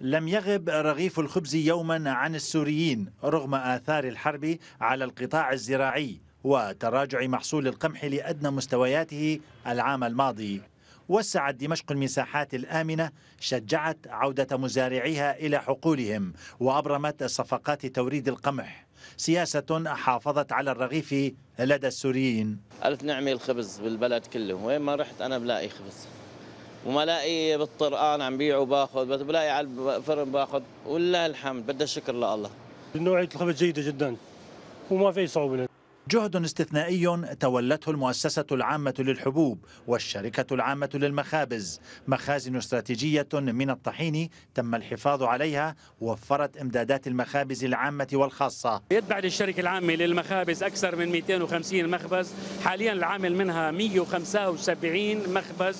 لم يغب رغيف الخبز يوما عن السوريين رغم آثار الحرب على القطاع الزراعي وتراجع محصول القمح لأدنى مستوياته العام الماضي وسعت دمشق المساحات الآمنة شجعت عودة مزارعيها إلى حقولهم وأبرمت صفقات توريد القمح سياسة حافظت على الرغيف لدى السوريين قالت نعمل الخبز بالبلد كله وين ما رحت أنا بلاقي خبز وما الاقي بالطرقان عم بيع وباخذ بس بلاقي على الفرن باخذ ولله الحمد بدها الشكر لله نوعيه الخبز جيده جدا وما في صعوبه جهد استثنائي تولته المؤسسة العامة للحبوب والشركة العامة للمخابز مخازن استراتيجية من الطحين تم الحفاظ عليها وفرت إمدادات المخابز العامة والخاصة يتبع للشركة العامة للمخابز أكثر من 250 مخبز حاليا العامل منها 175 مخبز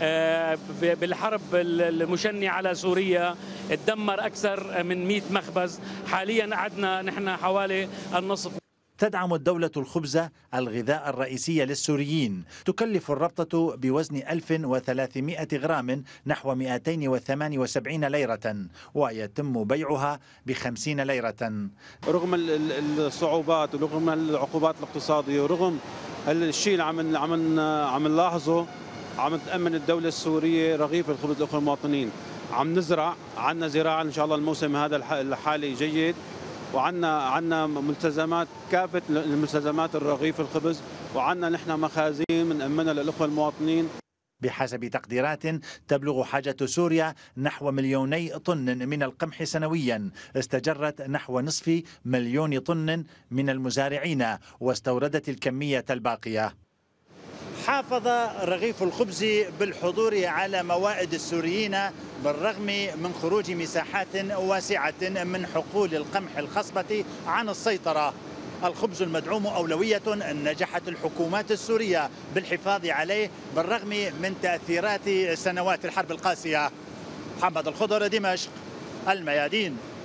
آه، بالحرب المشنة على سوريا تدمر أكثر من 100 مخبز حاليا عدنا نحن حوالي النصف تدعم الدولة الخبزة الغذاء الرئيسي للسوريين تكلف الربطة بوزن 1300 غرام نحو 278 ليرة ويتم بيعها ب 50 ليرة رغم الصعوبات ورغم العقوبات الاقتصادية ورغم الشيء اللي عم عم عم نلاحظه عم تامن الدوله السوريه رغيف الخبز لأخوة المواطنين عم نزرع عندنا زراعه ان شاء الله الموسم هذا الحالي جيد وعندنا عندنا ملتزمات كافه الملتزمات الرغيف الخبز وعندنا نحن مخازين بنامنها للاخوه المواطنين بحسب تقديرات تبلغ حاجة سوريا نحو مليوني طن من القمح سنويا استجرت نحو نصف مليون طن من المزارعين واستوردت الكمية الباقية حافظ رغيف الخبز بالحضور على موائد السوريين بالرغم من خروج مساحات واسعة من حقول القمح الخصبة عن السيطرة الخبز المدعوم أولوية نجحت الحكومات السورية بالحفاظ عليه بالرغم من تأثيرات سنوات الحرب القاسية محمد الخضر دمشق الميادين